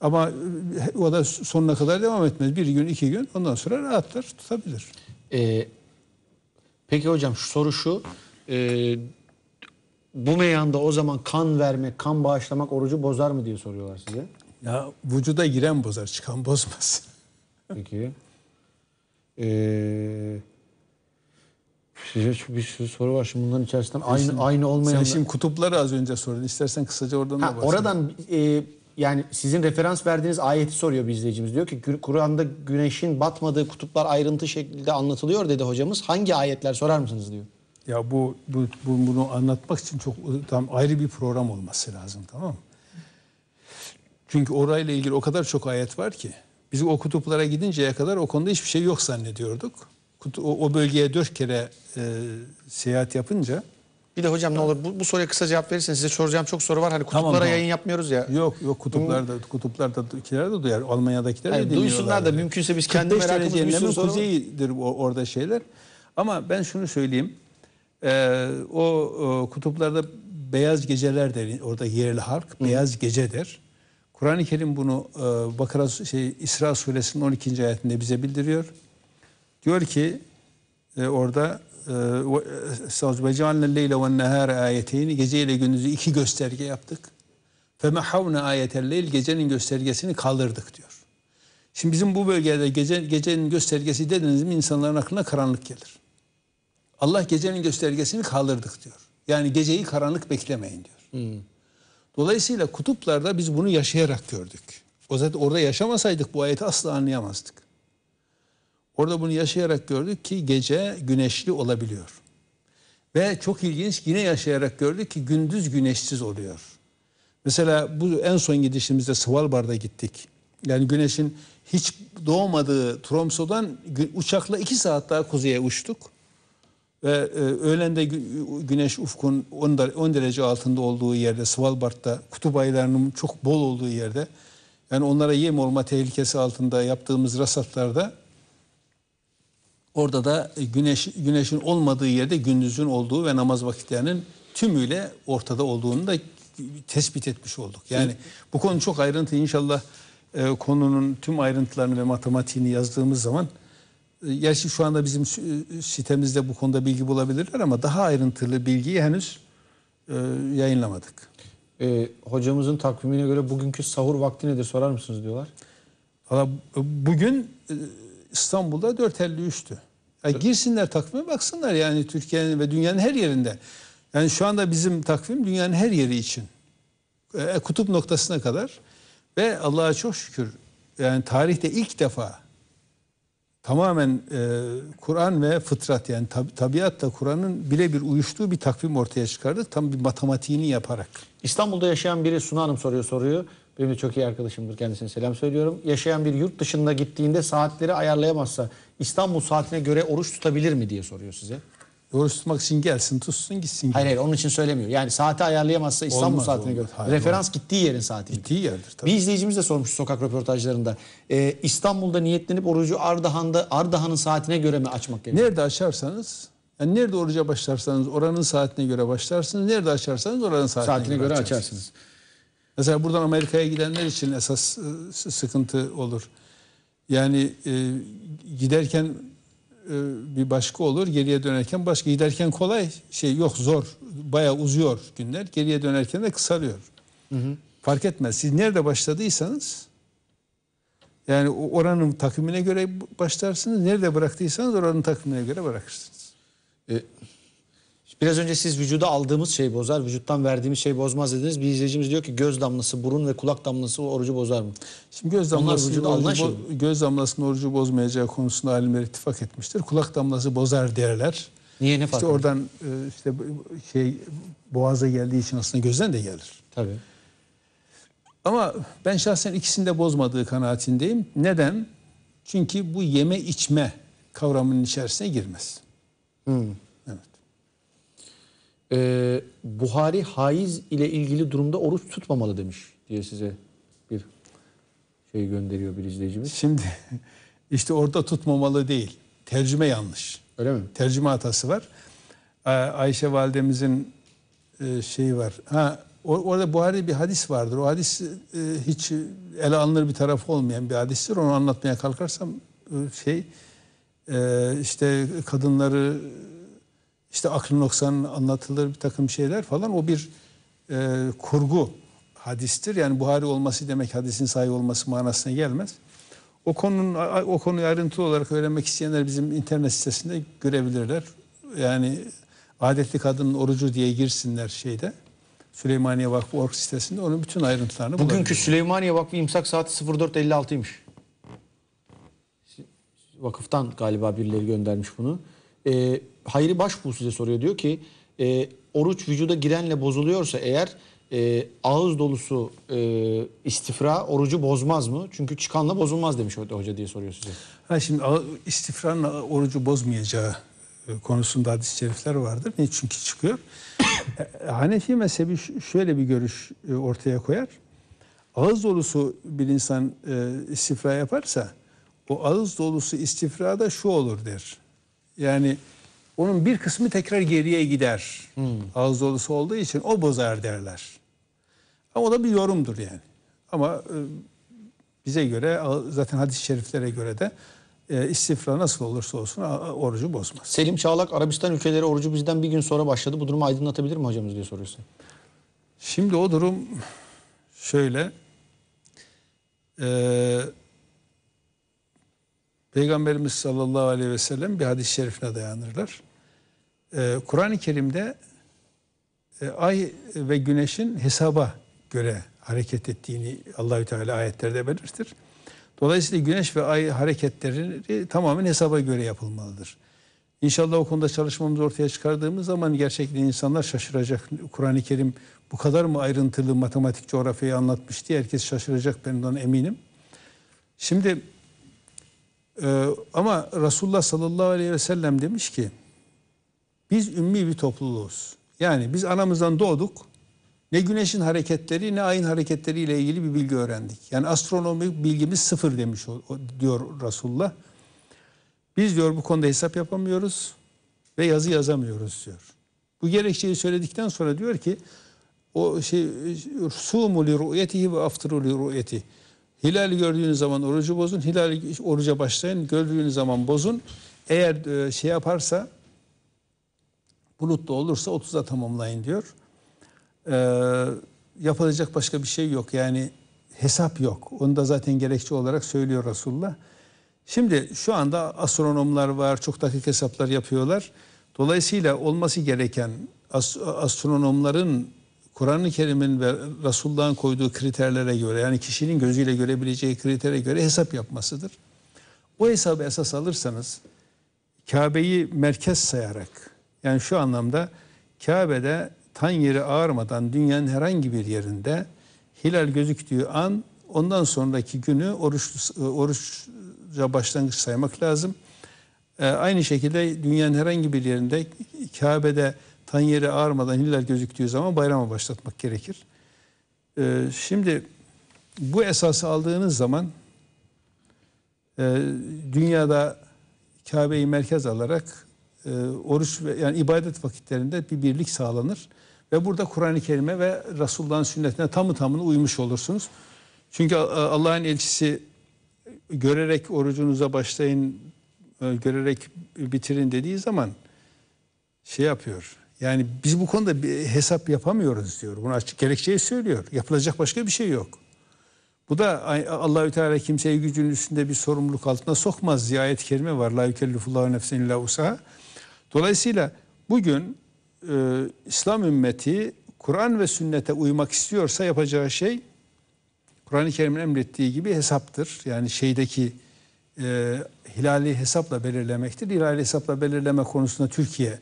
Ama e, o da sonuna kadar devam etmez. Bir gün, iki gün ondan sonra rahatlar, tutabilir. Ee, peki hocam şu soru şu. Ee, bu meyanda o zaman kan vermek, kan bağışlamak orucu bozar mı diye soruyorlar size. Ya vücuda giren bozar, çıkan bozmaz. Peki. Ee, size bir sürü soru var. Şimdi bunların içerisinden aynı şimdi, aynı olmayan... Sen şimdi kutupları az önce sordun. İstersen kısaca oradan ha, da bahsedelim. Oradan e, yani sizin referans verdiğiniz ayeti soruyor bir izleyicimiz. Diyor ki Kur'an'da güneşin batmadığı kutuplar ayrıntı şekilde anlatılıyor dedi hocamız. Hangi ayetler sorar mısınız diyor. Ya bu, bu, bu bunu anlatmak için çok tam ayrı bir program olması lazım tamam mı? Çünkü orayla ilgili o kadar çok ayet var ki. Biz o kutuplara gidinceye kadar o konuda hiçbir şey yok zannediyorduk. O, o bölgeye dört kere e, seyahat yapınca bir de hocam ne olur bu, bu soruya kısa cevap verirseniz size soracağım çok soru var. Hani kutuplara tamam, tamam. yayın yapmıyoruz ya. Yok yok kutuplarda kutuplarda kiler de duyar. Almanya'dakiler de yani dinliyorlar. Duysunlar da yani. mümkünse biz kendi merakımız bir sürü soru kuzeyidir orada şeyler. Ama ben şunu söyleyeyim. Ee, o, o kutuplarda beyaz geceler der orada yerli halk. Hı. Beyaz gece der. Kur'an-ı Kerim bunu e, Bakara şey İsra suresinin 12. ayetinde bize bildiriyor. Diyor ki e, orada e, ve e, cealne leyle ve nehare ayetini gece ile gündüzü iki gösterge yaptık. Ve mehavne ayetel leyl gecenin göstergesini kaldırdık diyor. Şimdi bizim bu bölgede gece, gecenin göstergesi dediniz mi insanların aklına karanlık gelir. Allah gecenin göstergesini kaldırdık diyor. Yani geceyi karanlık beklemeyin diyor. Hmm. Dolayısıyla kutuplarda biz bunu yaşayarak gördük. O zaten orada yaşamasaydık bu ayeti asla anlayamazdık. Orada bunu yaşayarak gördük ki gece güneşli olabiliyor. Ve çok ilginç yine yaşayarak gördük ki gündüz güneşsiz oluyor. Mesela bu en son gidişimizde Svalbard'a gittik. Yani güneşin hiç doğmadığı Tromso'dan uçakla iki saat daha kuzeye uçtuk ve e, öğlende güneş ufkun 10, derece altında olduğu yerde Svalbard'da kutup aylarının çok bol olduğu yerde yani onlara yem olma tehlikesi altında yaptığımız rasatlarda orada da e, güneş güneşin olmadığı yerde gündüzün olduğu ve namaz vakitlerinin tümüyle ortada olduğunu da tespit etmiş olduk. Yani bu konu çok ayrıntı inşallah e, konunun tüm ayrıntılarını ve matematiğini yazdığımız zaman Gerçi şu anda bizim e, sitemizde bu konuda bilgi bulabilirler ama daha ayrıntılı bilgiyi henüz e, yayınlamadık. E, hocamızın takvimine göre bugünkü sahur vakti nedir sorar mısınız diyorlar. Valla e, bugün e, İstanbul'da 4.53'tü. Ya girsinler takvime baksınlar yani Türkiye'nin ve dünyanın her yerinde. Yani şu anda bizim takvim dünyanın her yeri için. E, kutup noktasına kadar ve Allah'a çok şükür yani tarihte ilk defa tamamen e, Kur'an ve fıtrat yani tab tabiatla Kur'an'ın bile bir uyuştuğu bir takvim ortaya çıkardık. Tam bir matematiğini yaparak. İstanbul'da yaşayan biri Suna Hanım soruyor soruyu. Benim de çok iyi arkadaşımdır kendisine selam söylüyorum. Yaşayan bir yurt dışında gittiğinde saatleri ayarlayamazsa İstanbul saatine göre oruç tutabilir mi diye soruyor size. Oruç tutmak için gelsin, tutsun, gitsin. Hayır hayır onun için söylemiyor. Yani saati ayarlayamazsa İstanbul olmaz, saatini göre. Referans olmaz. gittiği yerin saati. Gittiği yerdir tabii. Bir izleyicimiz de sormuş sokak röportajlarında. Ee, İstanbul'da niyetlenip orucu Ardahan'da Ardahan'ın saatine göre mi açmak gerekiyor? Nerede açarsanız yani nerede oruca başlarsanız oranın saatine göre başlarsınız. Nerede açarsanız oranın saatine, saatine göre, göre açarsınız. açarsınız. Mesela buradan Amerika'ya gidenler için esas e, sıkıntı olur. Yani e, giderken e, bir başka olur. Geriye dönerken başka. Giderken kolay şey yok zor. Bayağı uzuyor günler. Geriye dönerken de kısalıyor. Hı hı. Fark etmez. Siz nerede başladıysanız yani oranın takımına göre başlarsınız. Nerede bıraktıysanız oranın takımına göre bırakırsınız. E, Biraz önce siz vücuda aldığımız şey bozar, vücuttan verdiğimiz şey bozmaz dediniz. Bir izleyicimiz diyor ki göz damlası, burun ve kulak damlası orucu bozar mı? Şimdi göz damlası, orucu, şey. göz damlasının orucu bozmayacağı konusunda alimler ittifak etmiştir. Kulak damlası bozar derler. Niye ne fark İşte oradan e, işte şey boğaza geldiği için aslında gözden de gelir. Tabii. Ama ben şahsen ikisinde bozmadığı kanaatindeyim. Neden? Çünkü bu yeme içme kavramının içerisine girmez. Hmm e, Buhari haiz ile ilgili durumda oruç tutmamalı demiş diye size bir şey gönderiyor bir izleyicimiz. Şimdi işte orada tutmamalı değil. Tercüme yanlış. Öyle mi? Tercüme hatası var. Ayşe validemizin e, şeyi var. Ha orada Buhari bir hadis vardır. O hadis e, hiç ele alınır bir tarafı olmayan bir hadistir. Onu anlatmaya kalkarsam e, şey işte kadınları işte aklın noksanın anlatılır bir takım şeyler falan o bir e, kurgu hadistir. Yani Buhari olması demek hadisin sahibi olması manasına gelmez. O konunun o konuyu ayrıntılı olarak öğrenmek isteyenler bizim internet sitesinde görebilirler. Yani adetli kadının orucu diye girsinler şeyde. Süleymaniye Vakfı org sitesinde onun bütün ayrıntılarını Bugünkü Süleymaniye Vakfı imsak saati 04.56'ymış. Vakıftan galiba birileri göndermiş bunu. Ee, Hayri Başbuğ size soruyor diyor ki e, oruç vücuda girenle bozuluyorsa eğer e, ağız dolusu e, istifra orucu bozmaz mı? Çünkü çıkanla bozulmaz demiş hoca diye soruyor size. Ha şimdi istifranın orucu bozmayacağı e, konusunda hadis-i şerifler vardır. Niye? Çünkü çıkıyor. E, Hanefi mezhebi şöyle bir görüş e, ortaya koyar. Ağız dolusu bir insan istifra yaparsa o ağız dolusu istifrada şu olur der. Yani onun bir kısmı tekrar geriye gider. Hmm. Ağız dolusu olduğu için o bozar derler. Ama o da bir yorumdur yani. Ama e, bize göre zaten hadis-i şeriflere göre de e, istifra nasıl olursa olsun orucu bozmaz. Selim Çağlak Arabistan ülkeleri orucu bizden bir gün sonra başladı. Bu durumu aydınlatabilir mi hocamız diye soruyorsun. Şimdi o durum şöyle. Eee Peygamberimiz sallallahu aleyhi ve sellem bir hadis-i şerifine dayanırlar. Ee, Kur'an-ı Kerim'de e, ay ve güneşin hesaba göre hareket ettiğini Allahü Teala ayetlerde belirtir. Dolayısıyla güneş ve ay hareketleri tamamen hesaba göre yapılmalıdır. İnşallah o konuda çalışmamız ortaya çıkardığımız zaman gerçekten insanlar şaşıracak. Kur'an-ı Kerim bu kadar mı ayrıntılı matematik coğrafyayı anlatmış diye herkes şaşıracak ben ondan eminim. Şimdi ee, ama Resulullah sallallahu aleyhi ve sellem demiş ki biz ümmi bir topluluğuz. Yani biz anamızdan doğduk. Ne güneşin hareketleri ne ayın hareketleriyle ilgili bir bilgi öğrendik. Yani astronomik bilgimiz sıfır demiş o, diyor Resulullah. Biz diyor bu konuda hesap yapamıyoruz ve yazı yazamıyoruz diyor. Bu gerekçeyi söyledikten sonra diyor ki o şey sumu li ru'yetihi ve aftiru li ru'yetihi Hilali gördüğünüz zaman orucu bozun. Hilali oruca başlayın. Gördüğünüz zaman bozun. Eğer e, şey yaparsa bulut da olursa 30'a tamamlayın diyor. E, yapılacak başka bir şey yok. Yani hesap yok. Onu da zaten gerekçe olarak söylüyor Resulullah. Şimdi şu anda astronomlar var, çok dakik hesaplar yapıyorlar. Dolayısıyla olması gereken astronomların Kur'an-ı Kerim'in ve Resulullah'ın koyduğu kriterlere göre yani kişinin gözüyle görebileceği kritere göre hesap yapmasıdır. O hesabı esas alırsanız Kabe'yi merkez sayarak yani şu anlamda Kabe'de tan yeri ağırmadan dünyanın herhangi bir yerinde hilal gözüktüğü an ondan sonraki günü oruç oruçca başlangıç saymak lazım. Ee, aynı şekilde dünyanın herhangi bir yerinde Kabe'de Tan yeri ağarmadan hilal gözüktüğü zaman bayrama başlatmak gerekir. Ee, şimdi bu esası aldığınız zaman e, dünyada Kabe'yi merkez alarak e, oruç ve yani ibadet vakitlerinde bir birlik sağlanır. Ve burada Kur'an-ı Kerim'e ve Resulullah'ın sünnetine tamı tamına uymuş olursunuz. Çünkü e, Allah'ın elçisi görerek orucunuza başlayın, e, görerek bitirin dediği zaman şey yapıyor. Yani biz bu konuda bir hesap yapamıyoruz diyor. Bunu açık gerekçeyi söylüyor. Yapılacak başka bir şey yok. Bu da Allahü Teala kimseyi gücünün üstünde bir sorumluluk altına sokmaz diye ayet-i kerime var. La yükellifullahu nefsen illa usaha. Dolayısıyla bugün e, İslam ümmeti Kur'an ve sünnete uymak istiyorsa yapacağı şey Kur'an-ı Kerim'in emrettiği gibi hesaptır. Yani şeydeki e, hilali hesapla belirlemektir. Hilali hesapla belirleme konusunda Türkiye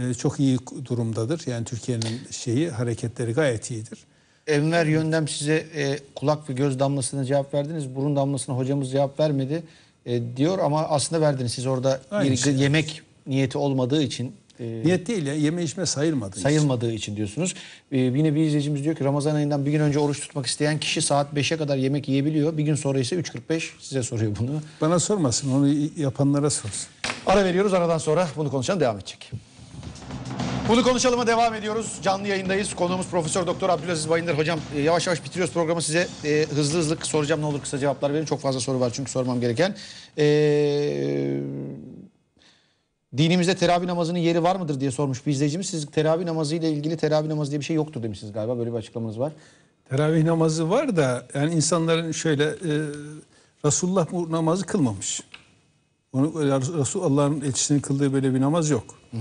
e, çok iyi durumdadır. Yani Türkiye'nin şeyi hareketleri gayet iyidir. Enver Yöndem size e, kulak ve göz damlasına cevap verdiniz. Burun damlasına hocamız cevap vermedi e, diyor ama aslında verdiniz. Siz orada bir şey. yemek niyeti olmadığı için e, Niyet değil ya yeme içme sayılmadığı sayılmadığı için, için diyorsunuz. Ee, yine bir izleyicimiz diyor ki Ramazan ayından bir gün önce oruç tutmak isteyen kişi saat 5'e kadar yemek yiyebiliyor. Bir gün sonra ise 3.45 size soruyor bunu. Bana sormasın onu yapanlara sorsun. Ara veriyoruz aradan sonra bunu konuşan devam edecek. Bunu konuşalıma devam ediyoruz. Canlı yayındayız. Konuğumuz Profesör Doktor Abdülaziz Bayındır. Hocam e, yavaş yavaş bitiriyoruz programı. Size e, hızlı hızlı soracağım ne olur kısa cevaplar verin. Çok fazla soru var çünkü sormam gereken. E, dinimizde teravih namazının yeri var mıdır diye sormuş bir izleyicimiz. Siz teravih namazı ile ilgili teravih namazı diye bir şey yoktur demişsiniz galiba. Böyle bir açıklamanız var. Teravih namazı var da yani insanların şöyle e, Resulullah bu namazı kılmamış. Onu Allah'ın elçisinin kıldığı böyle bir namaz yok. Hı hı.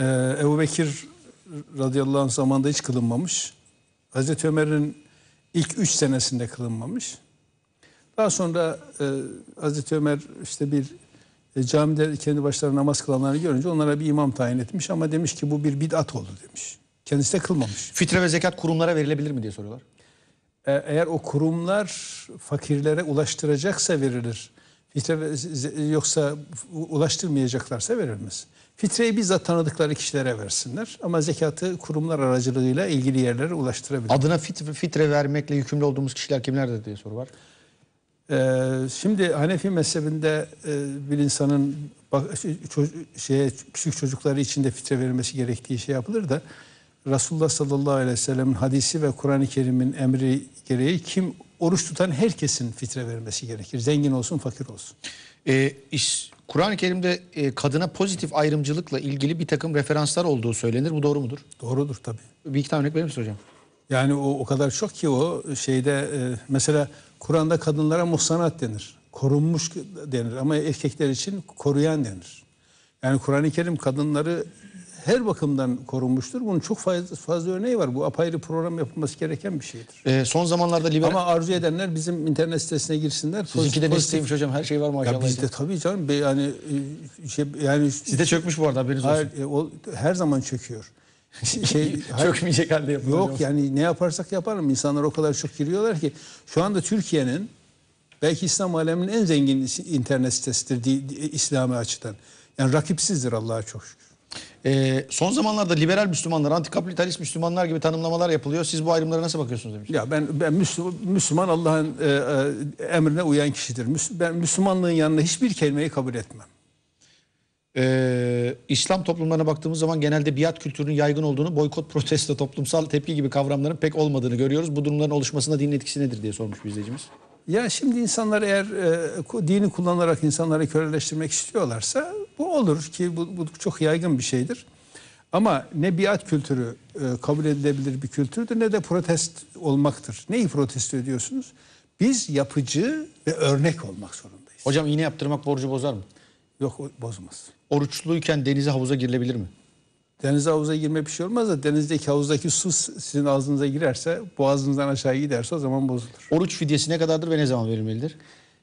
Ee, Ebu Bekir radıyallahu anh zamanında hiç kılınmamış. Hazreti Ömer'in ilk üç senesinde kılınmamış. Daha sonra e, Hazreti Ömer işte bir e, camide kendi başlarına namaz kılanlarını görünce onlara bir imam tayin etmiş ama demiş ki bu bir bid'at oldu demiş. Kendisi de kılmamış. Fitre ve zekat kurumlara verilebilir mi diye soruyorlar. E, eğer o kurumlar fakirlere ulaştıracaksa verilir. Fitre ve, e, yoksa ulaştırmayacaklarsa verilmez. Fitreyi bizzat tanıdıkları kişilere versinler ama zekatı kurumlar aracılığıyla ilgili yerlere ulaştırabilir. Adına fitre, fitre vermekle yükümlü olduğumuz kişiler kimlerdir diye soru var. Ee, şimdi Hanefi mezhebinde e, bir insanın bak, şey, şeye, küçük çocukları için de fitre verilmesi gerektiği şey yapılır da Resulullah sallallahu aleyhi ve sellem'in hadisi ve Kur'an-ı Kerim'in emri gereği kim oruç tutan herkesin fitre vermesi gerekir. Zengin olsun, fakir olsun. Ee, iş, Kur'an-ı Kerim'de e, kadına pozitif ayrımcılıkla ilgili bir takım referanslar olduğu söylenir. Bu doğru mudur? Doğrudur tabii. Bir iki tane örnek verir misin hocam? Yani o, o kadar çok ki o şeyde e, mesela Kur'an'da kadınlara muhsanat denir. Korunmuş denir ama erkekler için koruyan denir. Yani Kur'an-ı Kerim kadınları her bakımdan korunmuştur. Bunun çok fazla, fazla örneği var. Bu apayrı program yapılması gereken bir şeydir. Ee, son zamanlarda liberal... Ama arzu edenler bizim internet sitesine girsinler. Sizinki de listeymiş hocam her şey var maşallah. Ya bizde tabii canım. Yani, e, şey, yani... Sizde çökmüş bu arada haberiniz hayır, olsun. E, o, her zaman çöküyor. şey, Çökmeyecek halde yapılıyor. Yok hocam. yani ne yaparsak yaparım. İnsanlar o kadar çok giriyorlar ki. Şu anda Türkiye'nin belki İslam aleminin en zengin internet sitesidir İslami açıdan. Yani rakipsizdir Allah'a çok şükür. E, son zamanlarda liberal Müslümanlar, antikapitalist Müslümanlar gibi tanımlamalar yapılıyor. Siz bu ayrımlara nasıl bakıyorsunuz demiş. Ya ben ben Müslüman, Müslüman Allah'ın e, e, emrine uyan kişidir. ben Müslümanlığın yanına hiçbir kelimeyi kabul etmem. Ee, İslam toplumlarına baktığımız zaman genelde biat kültürünün yaygın olduğunu, boykot, protesto, toplumsal tepki gibi kavramların pek olmadığını görüyoruz. Bu durumların oluşmasında dinin etkisi nedir diye sormuş bir izleyicimiz. Ya şimdi insanlar eğer e, dini kullanarak insanları köleleştirmek istiyorlarsa bu olur ki bu, bu çok yaygın bir şeydir. Ama ne biat kültürü e, kabul edilebilir bir kültürdür ne de protest olmaktır. Neyi protesto ediyorsunuz? Biz yapıcı ve örnek olmak zorundayız. Hocam iğne yaptırmak borcu bozar mı? Yok bozmaz. Oruçluyken denize havuza girilebilir mi? Denize havuza girme bir şey olmaz da denizdeki havuzdaki su sizin ağzınıza girerse, boğazınızdan aşağı giderse o zaman bozulur. Oruç fidyesi ne kadardır ve ne zaman verilmelidir?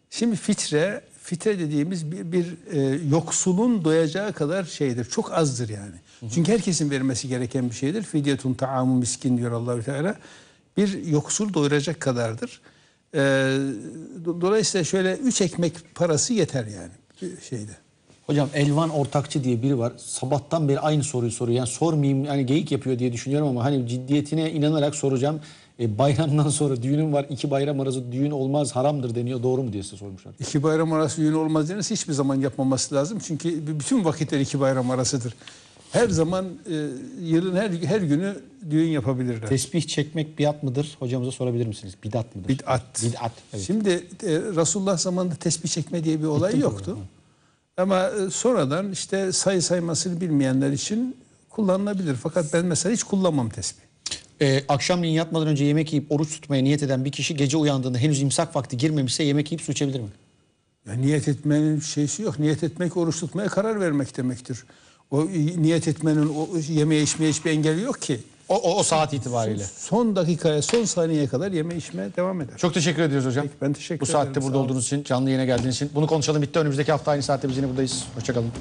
Şimdi fitre, fitre dediğimiz bir, bir e, yoksulun doyacağı kadar şeydir. Çok azdır yani. Hı hı. Çünkü herkesin vermesi gereken bir şeydir. Fidyetun taamun miskin diyor Allahü Teala. Bir yoksul doyuracak kadardır. E, dolayısıyla şöyle üç ekmek parası yeter yani şeyde. Hocam Elvan Ortakçı diye biri var. Sabahtan beri aynı soruyu soruyor. Yani sormayayım hani geyik yapıyor diye düşünüyorum ama hani ciddiyetine inanarak soracağım. E, bayramdan sonra düğünüm var. İki bayram arası düğün olmaz haramdır deniyor. Doğru mu diye size sormuşlar. İki bayram arası düğün olmaz denirse hiçbir zaman yapmaması lazım. Çünkü bütün vakitler iki bayram arasıdır. Her zaman e, yılın her, her günü düğün yapabilirler. Tesbih çekmek biat mıdır? Hocamıza sorabilir misiniz? Bidat mıdır? Bid'at. Bid'at. Evet. Şimdi e, Resulullah zamanında tesbih çekme diye bir olay Bitti yoktu. Mi? Ama e, sonradan işte sayı saymasını bilmeyenler için kullanılabilir. Fakat ben mesela hiç kullanmam tesbih. Ee, akşamleyin yatmadan önce yemek yiyip oruç tutmaya niyet eden bir kişi gece uyandığında henüz imsak vakti girmemişse yemek yiyip su içebilir mi? Ya niyet etmenin şeysi yok. Niyet etmek oruç tutmaya karar vermek demektir. O niyet etmenin o, yemeğe içmeye hiçbir engeli yok ki. O, o, o saat itibariyle. Son dakikaya, son saniyeye kadar yeme içme devam eder. Çok teşekkür ediyoruz hocam. Peki, ben teşekkür Bu ederim. saatte burada olduğunuz için, canlı yayına geldiğiniz için. Bunu konuşalım bitti. Önümüzdeki hafta aynı saatte biz yine buradayız. Hoşçakalın.